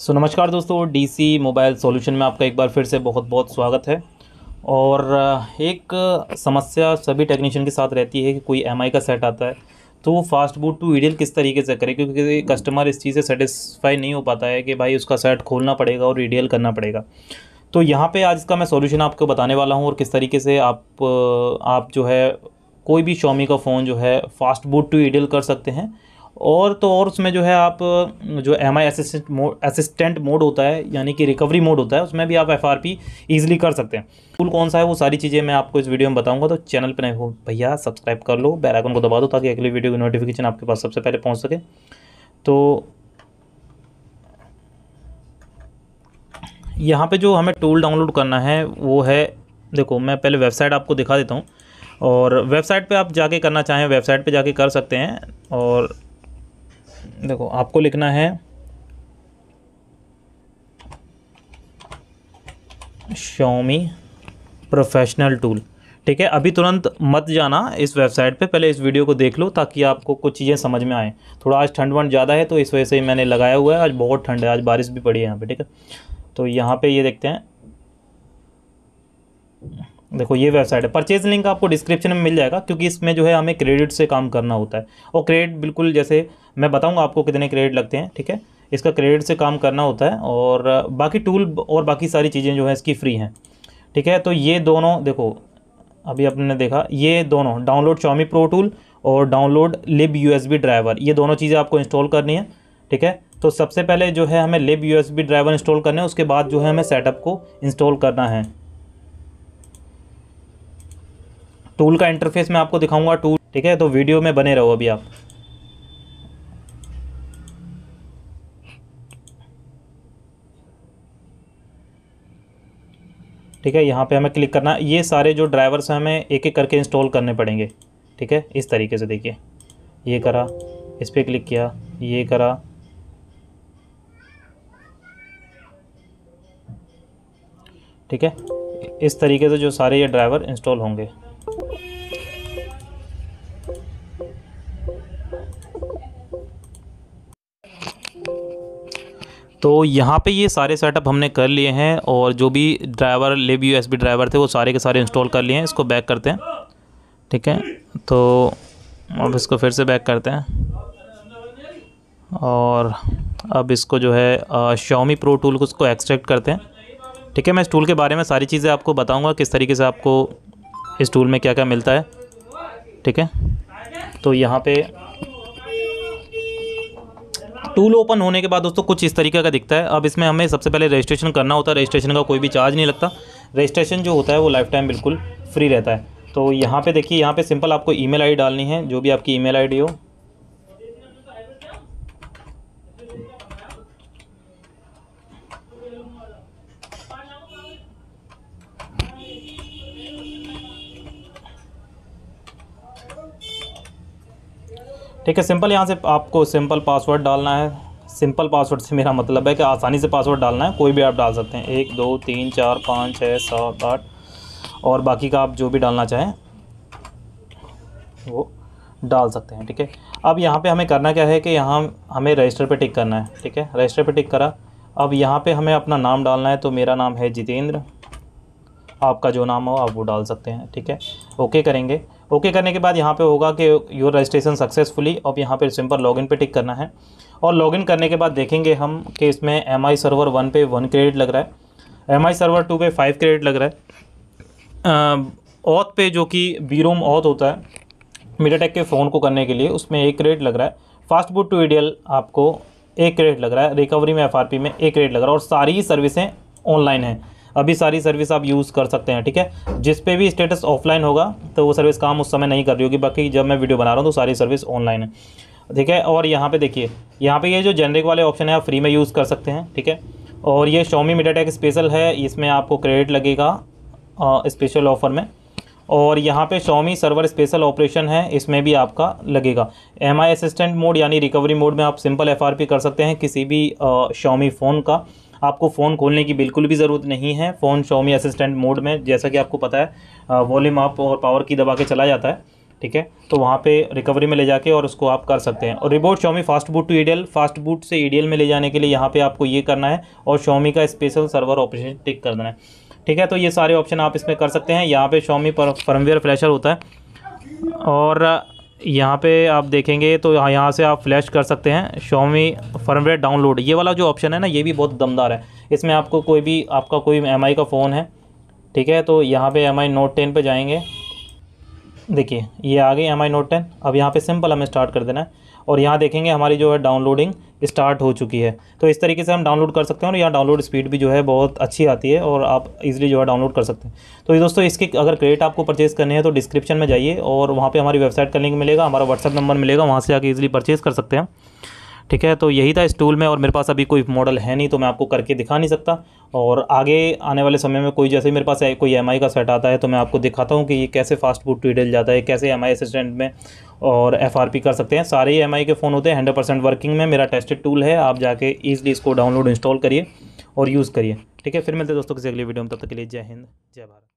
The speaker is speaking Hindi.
सो so, नमस्कार दोस्तों डीसी मोबाइल सॉल्यूशन में आपका एक बार फिर से बहुत बहुत स्वागत है और एक समस्या सभी टेक्नीशियन के साथ रहती है कि कोई एम का सेट आता है तो वो फास्ट बूट टू ईडियल किस तरीके से करे क्योंकि कस्टमर इस चीज़ से सेटिस्फाई नहीं हो पाता है कि भाई उसका सेट खोलना पड़ेगा और ईडियल करना पड़ेगा तो यहाँ पे आज इसका मैं सॉल्यूशन आपको बताने वाला हूँ और किस तरीके से आप आप जो है कोई भी शॉमी का फ़ोन जो है फास्ट बूट टू ईडीएल कर सकते हैं और तो और उसमें जो है आप जो M I assistant mode assistant mode होता है यानी कि रिकवरी मोड होता है उसमें भी आप एफ आर पी ईजिली कर सकते हैं टूल कौन सा है वो सारी चीज़ें मैं आपको इस वीडियो में बताऊंगा तो चैनल पर नहीं हो भैया सब्सक्राइब कर लो बेल आइकन को दबा दो ताकि अगली वीडियो की नोटिफिकेशन आपके पास सबसे पहले पहुँच सके तो यहाँ पर जो हमें टूल डाउनलोड करना है वो है देखो मैं पहले वेबसाइट आपको दिखा देता हूँ और वेबसाइट पर आप जाके करना चाहें वेबसाइट पर जाके कर सकते हैं और देखो आपको लिखना है शोमी प्रोफेशनल टूल ठीक है अभी तुरंत मत जाना इस वेबसाइट पे पहले इस वीडियो को देख लो ताकि आपको कुछ चीज़ें समझ में आएँ थोड़ा आज ठंड वंड ज़्यादा है तो इस वजह से ही मैंने लगाया हुआ है आज बहुत ठंड है आज बारिश भी पड़ी है यहाँ पे ठीक है तो यहाँ पे ये देखते हैं देखो ये वेबसाइट है परचेज लिंक आपको डिस्क्रिप्शन में मिल जाएगा क्योंकि इसमें जो है हमें क्रेडिट से काम करना होता है और क्रेडिट बिल्कुल जैसे मैं बताऊंगा आपको कितने क्रेडिट लगते हैं ठीक है इसका क्रेडिट से काम करना होता है और बाकी टूल और बाकी सारी चीज़ें जो है इसकी फ्री हैं ठीक है तो ये दोनों देखो अभी आपने देखा ये दोनों डाउनलोड चौमी प्रो टूल और डाउनलोड लिब यू ड्राइवर ये दोनों चीज़ें आपको इंस्टॉल करनी है ठीक है तो सबसे पहले जो है हमें लिब यू ड्राइवर इंस्टॉल करना है उसके बाद जो है हमें सेटअप को इंस्टॉल करना है टूल का इंटरफेस मैं आपको दिखाऊंगा टूल ठीक है तो वीडियो में बने रहो अभी आप ठीक है यहाँ पे हमें क्लिक करना ये सारे जो ड्राइवर्स हैं हमें एक एक करके इंस्टॉल करने पड़ेंगे ठीक है इस तरीके से देखिए ये करा इस पर क्लिक किया ये करा ठीक है इस तरीके से जो सारे ये ड्राइवर इंस्टॉल होंगे तो यहाँ पे ये सारे सेटअप हमने कर लिए हैं और जो भी ड्राइवर लेब यू ड्राइवर थे वो सारे के सारे इंस्टॉल कर लिए हैं इसको बैक करते हैं ठीक है तो अब इसको फिर से बैक करते हैं और अब इसको जो है शॉमी प्रो टूल को उसको एक्सट्रैक्ट करते हैं ठीक है मैं इस टूल के बारे में सारी चीज़ें आपको बताऊँगा किस तरीके से आपको इस टूल में क्या क्या मिलता है ठीक है तो यहाँ पर टूल ओपन होने के बाद दोस्तों कुछ इस तरीके का दिखता है अब इसमें हमें सबसे पहले रजिस्ट्रेशन करना होता है रजिस्ट्रेशन का कोई भी चार्ज नहीं लगता रजिस्ट्रेशन जो होता है वो लाइफ टाइम बिल्कुल फ्री रहता है तो यहाँ पे देखिए यहाँ पे सिंपल आपको ईमेल आईडी डालनी है जो भी आपकी ईमेल आईडी हो ठीक है सिंपल यहाँ से आपको सिंपल पासवर्ड डालना है सिंपल पासवर्ड से मेरा मतलब है कि आसानी से पासवर्ड डालना है कोई भी आप डाल सकते हैं एक दो तीन चार पाँच छः सात आठ और बाकी का आप जो भी डालना चाहें वो डाल सकते हैं ठीक है अब यहाँ पे हमें करना क्या है कि यहाँ हमें रजिस्टर पे टिक करना है ठीक है रजिस्टर पे टिक करा अब यहाँ पे हमें अपना नाम डालना है तो मेरा नाम है जितेंद्र आपका जो नाम हो आप वो डाल सकते हैं ठीक है ओके करेंगे ओके करने के बाद यहाँ पे होगा कि योर रजिस्ट्रेशन सक्सेसफुली अब यहाँ पे सिंपल लॉगिन पे टिक करना है और लॉगिन करने के बाद देखेंगे हम कि इसमें एम आई सर्वर वन पे वन क्रेडिट लग रहा है एम आई सर्वर टू पे फाइव क्रेडिट लग रहा है ऑथ पे जो कि बी रोम ऑथ होता है मीडियाटेक के फ़ोन को करने के लिए उसमें एक क्रेडिट लग रहा है फास्ट बुट टू एडियल आपको एक क्रेडिट लग रहा है रिकवरी में एफ में एक क्रेडिट लग रहा है और सारी सर्विसें ऑनलाइन हैं अभी सारी सर्विस आप यूज़ कर सकते हैं ठीक है जिस पे भी स्टेटस ऑफलाइन होगा तो वो सर्विस काम उस समय नहीं कर रही होगी बाकी जब मैं वीडियो बना रहा हूँ तो सारी सर्विस ऑनलाइन है ठीक है और यहाँ पे देखिए यहाँ पे ये यह जो जेनरिक वाले ऑप्शन है आप फ्री में यूज़ कर सकते हैं ठीक है और ये शोमी मीडियाटेक स्पेशल है इसमें आपको क्रेडिट लगेगा स्पेशल ऑफर में और यहाँ पे शॉमी सर्वर स्पेशल ऑपरेशन है इसमें भी आपका लगेगा एम आई असिस्टेंट मोड यानी रिकवरी मोड में आप सिंपल एफ कर सकते हैं किसी भी शॉमी फ़ोन का आपको फ़ोन खोलने की बिल्कुल भी ज़रूरत नहीं है फ़ोन शोमी असिस्टेंट मोड में जैसा कि आपको पता है वॉल्यूम अप और पावर की दबा के चला जाता है ठीक है तो वहाँ पे रिकवरी में ले जाके और उसको आप कर सकते हैं और reboot Xiaomi fast boot to EDL fast boot से ईडीएल में ले जाने के लिए यहाँ पे आपको ये करना है और शोमी का स्पेशल सर्वर ऑपरेशन टिक कर देना है ठीक है तो ये सारे ऑप्शन आप इसमें कर सकते हैं यहाँ पे शोमी पर फर्मवेयर फ्लैशर होता है और यहाँ पे आप देखेंगे तो यहाँ से आप फ्लैश कर सकते हैं शॉमी फर्मवेयर डाउनलोड ये वाला जो ऑप्शन है ना ये भी बहुत दमदार है इसमें आपको कोई भी आपका कोई एम का फ़ोन है ठीक है तो यहाँ पे एम आई नोट टेन पर जाएंगे देखिए ये आ गई एम आई नोट टेन अब यहाँ पे सिंपल हमें स्टार्ट कर देना है और यहाँ देखेंगे हमारी जो है डाउनलोडिंग स्टार्ट हो चुकी है तो इस तरीके से हम डाउनलोड कर सकते हैं और यहाँ डाउनलोड स्पीड भी जो है बहुत अच्छी आती है और आप इजीली जो है डाउनलोड कर सकते हैं तो ये दोस्तों इसके अगर क्रेडिट आपको परचेज़ करने हैं तो डिस्क्रिप्शन में जाइए और वहाँ पर हमारी वेबसाइट का लिंक मिलेगा हमारा व्हाट्सअप नंबर मिलेगा वहाँ से आकर ईजिली परचेज़ कर सकते हैं ठीक है तो यही था इस टूल में और मेरे पास अभी कोई मॉडल है नहीं तो मैं आपको करके दिखा नहीं सकता और आगे आने वाले समय में कोई जैसे मेरे पास कोई एम का सेट आता है तो मैं आपको दिखाता हूँ कि ये कैसे फास्ट फूड डिटेल जाता है कैसे एम असिस्टेंट में और एफ कर सकते हैं सारे एम के फ़ोन होते हैं हंड्रेड परसेंट वर्किंग में मेरा टेस्टेड टूल है आप जाके ईजिली इसको डाउनलोड इंस्टॉल करिए और यूज़ करिए ठीक है फिर मिलते हैं दोस्तों किसी अगली वीडियो में तब तक के लिए जय हिंद जय भारत